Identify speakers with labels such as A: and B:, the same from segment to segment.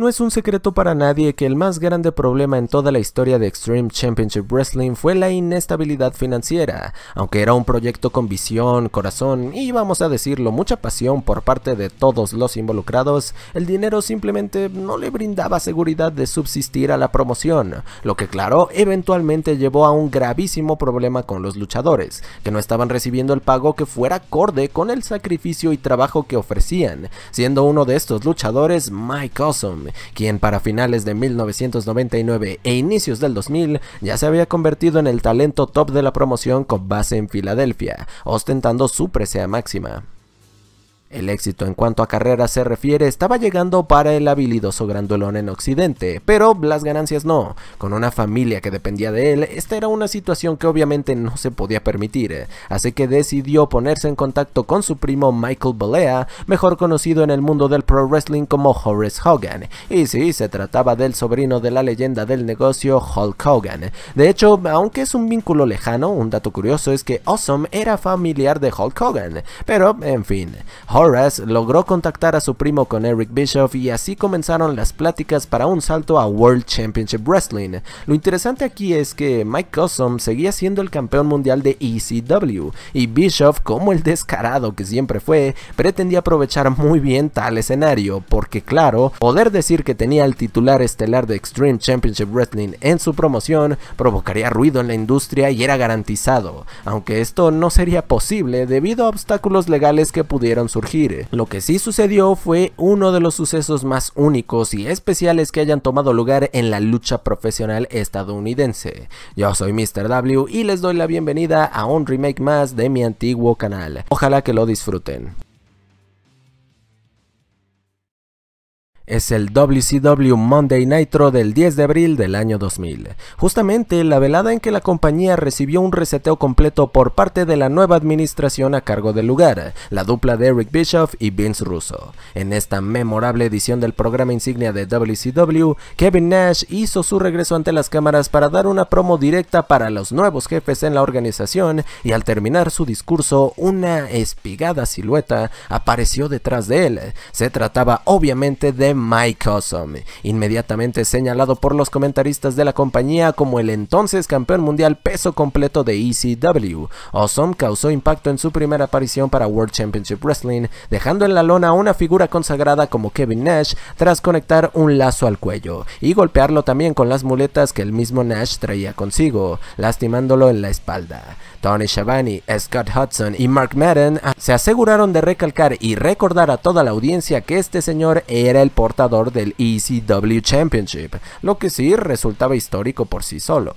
A: No es un secreto para nadie que el más grande problema en toda la historia de Extreme Championship Wrestling fue la inestabilidad financiera. Aunque era un proyecto con visión, corazón y vamos a decirlo, mucha pasión por parte de todos los involucrados, el dinero simplemente no le brindaba seguridad de subsistir a la promoción, lo que claro, eventualmente llevó a un gravísimo problema con los luchadores, que no estaban recibiendo el pago que fuera acorde con el sacrificio y trabajo que ofrecían, siendo uno de estos luchadores Mike Awesome, quien para finales de 1999 e inicios del 2000 ya se había convertido en el talento top de la promoción con base en Filadelfia, ostentando su presea máxima. El éxito en cuanto a carrera se refiere estaba llegando para el habilidoso Grandolón en Occidente, pero las ganancias no. Con una familia que dependía de él, esta era una situación que obviamente no se podía permitir, así que decidió ponerse en contacto con su primo Michael Bolea, mejor conocido en el mundo del pro wrestling como Horace Hogan. Y sí, se trataba del sobrino de la leyenda del negocio Hulk Hogan. De hecho, aunque es un vínculo lejano, un dato curioso es que Awesome era familiar de Hulk Hogan, pero en fin. Horace logró contactar a su primo con Eric Bischoff y así comenzaron las pláticas para un salto a World Championship Wrestling. Lo interesante aquí es que Mike Awesome seguía siendo el campeón mundial de ECW y Bischoff, como el descarado que siempre fue, pretendía aprovechar muy bien tal escenario, porque claro, poder decir que tenía el titular estelar de Extreme Championship Wrestling en su promoción provocaría ruido en la industria y era garantizado, aunque esto no sería posible debido a obstáculos legales que pudieron surgir lo que sí sucedió fue uno de los sucesos más únicos y especiales que hayan tomado lugar en la lucha profesional estadounidense. Yo soy Mr. W y les doy la bienvenida a un remake más de mi antiguo canal. Ojalá que lo disfruten. es el WCW Monday Nitro del 10 de abril del año 2000, justamente la velada en que la compañía recibió un reseteo completo por parte de la nueva administración a cargo del lugar, la dupla de Eric Bischoff y Vince Russo. En esta memorable edición del programa insignia de WCW, Kevin Nash hizo su regreso ante las cámaras para dar una promo directa para los nuevos jefes en la organización y al terminar su discurso una espigada silueta apareció detrás de él. Se trataba obviamente de Mike Awesome, inmediatamente señalado por los comentaristas de la compañía como el entonces campeón mundial peso completo de ECW. Awesome causó impacto en su primera aparición para World Championship Wrestling, dejando en la lona a una figura consagrada como Kevin Nash tras conectar un lazo al cuello y golpearlo también con las muletas que el mismo Nash traía consigo, lastimándolo en la espalda. Tony Schiavone, Scott Hudson y Mark Madden ah, se aseguraron de recalcar y recordar a toda la audiencia que este señor era el portador del ECW Championship, lo que sí resultaba histórico por sí solo.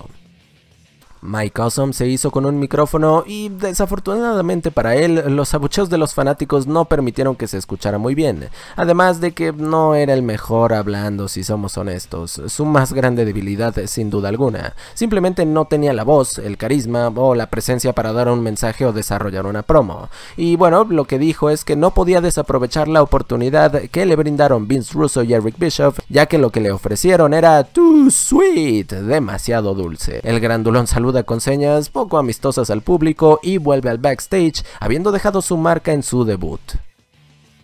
A: Mike Awesome se hizo con un micrófono y desafortunadamente para él los abucheos de los fanáticos no permitieron que se escuchara muy bien, además de que no era el mejor hablando si somos honestos, su más grande debilidad sin duda alguna, simplemente no tenía la voz, el carisma o la presencia para dar un mensaje o desarrollar una promo, y bueno, lo que dijo es que no podía desaprovechar la oportunidad que le brindaron Vince Russo y Eric Bischoff, ya que lo que le ofrecieron era too sweet, demasiado dulce. El grandulón saludo de con señas poco amistosas al público y vuelve al backstage, habiendo dejado su marca en su debut.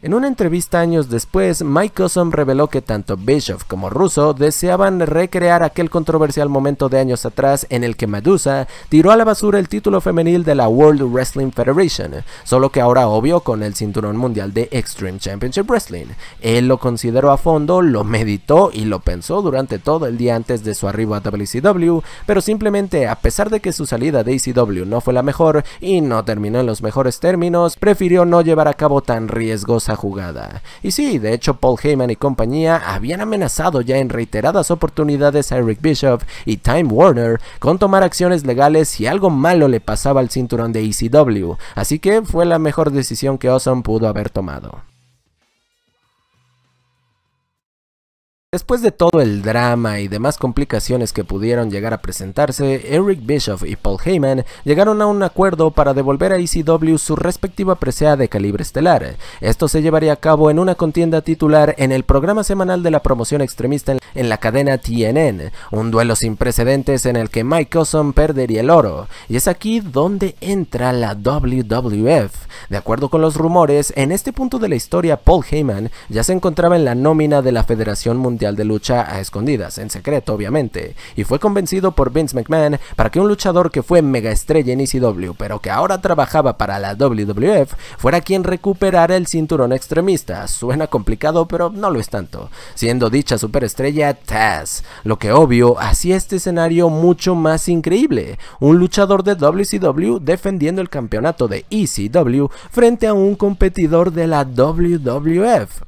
A: En una entrevista años después, Mike reveló que tanto Bischoff como Russo deseaban recrear aquel controversial momento de años atrás en el que Medusa tiró a la basura el título femenil de la World Wrestling Federation, solo que ahora obvio con el cinturón mundial de Extreme Championship Wrestling. Él lo consideró a fondo, lo meditó y lo pensó durante todo el día antes de su arribo a WCW, pero simplemente a pesar de que su salida de ECW no fue la mejor y no terminó en los mejores términos, prefirió no llevar a cabo tan riesgos jugada. Y sí, de hecho Paul Heyman y compañía habían amenazado ya en reiteradas oportunidades a Eric Bischoff y Time Warner con tomar acciones legales si algo malo le pasaba al cinturón de ECW, así que fue la mejor decisión que Awesome pudo haber tomado. Después de todo el drama y demás complicaciones que pudieron llegar a presentarse, Eric Bischoff y Paul Heyman llegaron a un acuerdo para devolver a ECW su respectiva presea de calibre estelar. Esto se llevaría a cabo en una contienda titular en el programa semanal de la promoción extremista en en la cadena TNN, un duelo sin precedentes en el que Mike Awesome perdería el oro, y es aquí donde entra la WWF. De acuerdo con los rumores, en este punto de la historia Paul Heyman ya se encontraba en la nómina de la Federación Mundial de Lucha a escondidas, en secreto obviamente, y fue convencido por Vince McMahon para que un luchador que fue mega estrella en ECW, pero que ahora trabajaba para la WWF, fuera quien recuperara el cinturón extremista. Suena complicado, pero no lo es tanto. Siendo dicha superestrella lo que obvio hacía este escenario mucho más increíble, un luchador de WCW defendiendo el campeonato de ECW frente a un competidor de la WWF.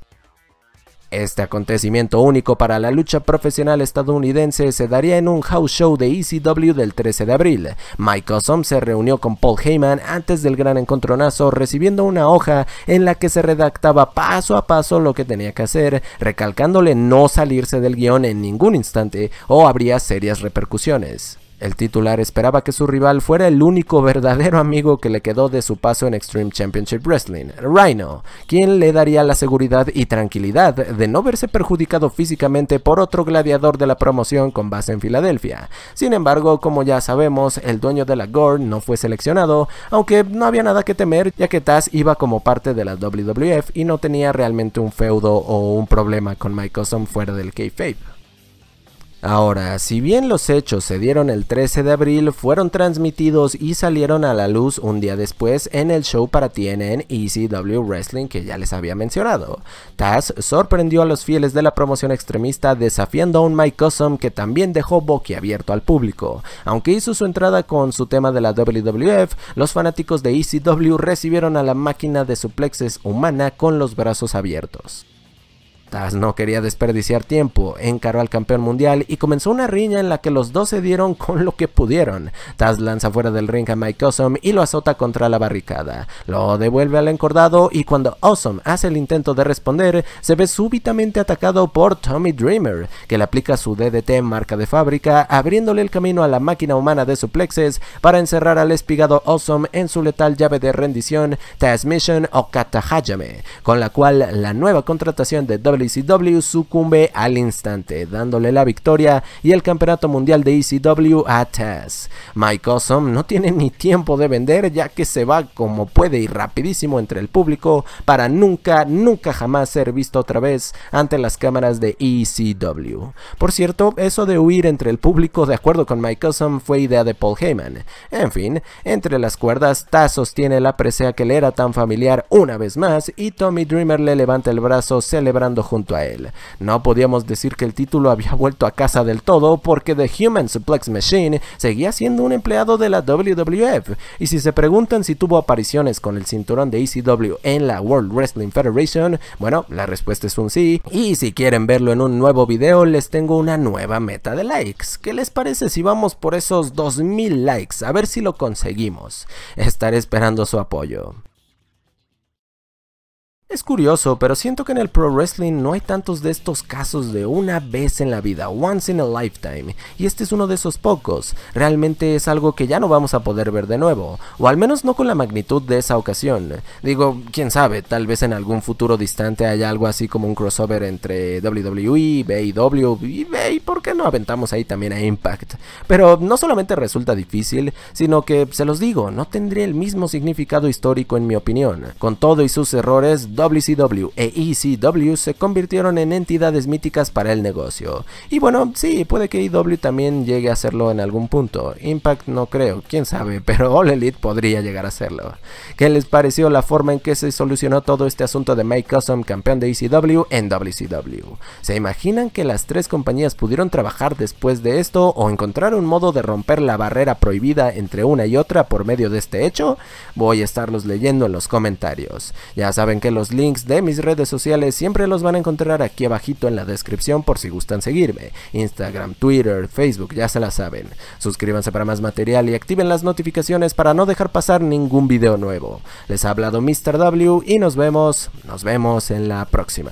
A: Este acontecimiento único para la lucha profesional estadounidense se daría en un house show de ECW del 13 de abril. Michael Awesome se reunió con Paul Heyman antes del gran encontronazo recibiendo una hoja en la que se redactaba paso a paso lo que tenía que hacer, recalcándole no salirse del guión en ningún instante o habría serias repercusiones. El titular esperaba que su rival fuera el único verdadero amigo que le quedó de su paso en Extreme Championship Wrestling, Rhino, quien le daría la seguridad y tranquilidad de no verse perjudicado físicamente por otro gladiador de la promoción con base en Filadelfia. Sin embargo, como ya sabemos, el dueño de la Gore no fue seleccionado, aunque no había nada que temer ya que Taz iba como parte de la WWF y no tenía realmente un feudo o un problema con Mike Awesome fuera del kayfabe. Ahora, si bien los hechos se dieron el 13 de abril, fueron transmitidos y salieron a la luz un día después en el show para TNN ECW Wrestling que ya les había mencionado. Taz sorprendió a los fieles de la promoción extremista desafiando a un Mike que también dejó abierto al público. Aunque hizo su entrada con su tema de la WWF, los fanáticos de ECW recibieron a la máquina de suplexes humana con los brazos abiertos. Taz no quería desperdiciar tiempo, encaró al campeón mundial y comenzó una riña en la que los dos se dieron con lo que pudieron. Taz lanza fuera del ring a Mike Awesome y lo azota contra la barricada. Lo devuelve al encordado y cuando Awesome hace el intento de responder, se ve súbitamente atacado por Tommy Dreamer, que le aplica su DDT marca de fábrica, abriéndole el camino a la máquina humana de suplexes para encerrar al espigado Awesome en su letal llave de rendición Taz Mission o Katahayame, con la cual la nueva contratación de WWE ECW e sucumbe al instante, dándole la victoria y el campeonato mundial de ECW a Taz. Mike Awesome no tiene ni tiempo de vender ya que se va como puede y rapidísimo entre el público para nunca, nunca jamás ser visto otra vez ante las cámaras de ECW. Por cierto, eso de huir entre el público de acuerdo con Mike Awesome fue idea de Paul Heyman. En fin, entre las cuerdas, Taz sostiene la presea que le era tan familiar una vez más y Tommy Dreamer le levanta el brazo celebrando junto a él. No podíamos decir que el título había vuelto a casa del todo porque The Human Suplex Machine seguía siendo un empleado de la WWF y si se preguntan si tuvo apariciones con el cinturón de ECW en la World Wrestling Federation, bueno, la respuesta es un sí y si quieren verlo en un nuevo video les tengo una nueva meta de likes. ¿Qué les parece si vamos por esos 2000 likes? A ver si lo conseguimos. Estaré esperando su apoyo. Es curioso, pero siento que en el pro wrestling no hay tantos de estos casos de una vez en la vida, once in a lifetime, y este es uno de esos pocos. Realmente es algo que ya no vamos a poder ver de nuevo, o al menos no con la magnitud de esa ocasión. Digo, quién sabe, tal vez en algún futuro distante haya algo así como un crossover entre WWE, BIW y ¿por qué no aventamos ahí también a Impact? Pero no solamente resulta difícil, sino que, se los digo, no tendría el mismo significado histórico en mi opinión. Con todo y sus errores, WCW e ECW se convirtieron en entidades míticas para el negocio. Y bueno, sí, puede que EW también llegue a hacerlo en algún punto. Impact no creo, quién sabe, pero All Elite podría llegar a hacerlo. ¿Qué les pareció la forma en que se solucionó todo este asunto de Mike Custom, campeón de ECW, en WCW? ¿Se imaginan que las tres compañías pudieron trabajar después de esto o encontrar un modo de romper la barrera prohibida entre una y otra por medio de este hecho? Voy a estarlos leyendo en los comentarios. Ya saben que los links de mis redes sociales siempre los van a encontrar aquí abajito en la descripción por si gustan seguirme. Instagram, Twitter, Facebook, ya se la saben. Suscríbanse para más material y activen las notificaciones para no dejar pasar ningún video nuevo. Les ha hablado Mr. W y nos vemos, nos vemos en la próxima.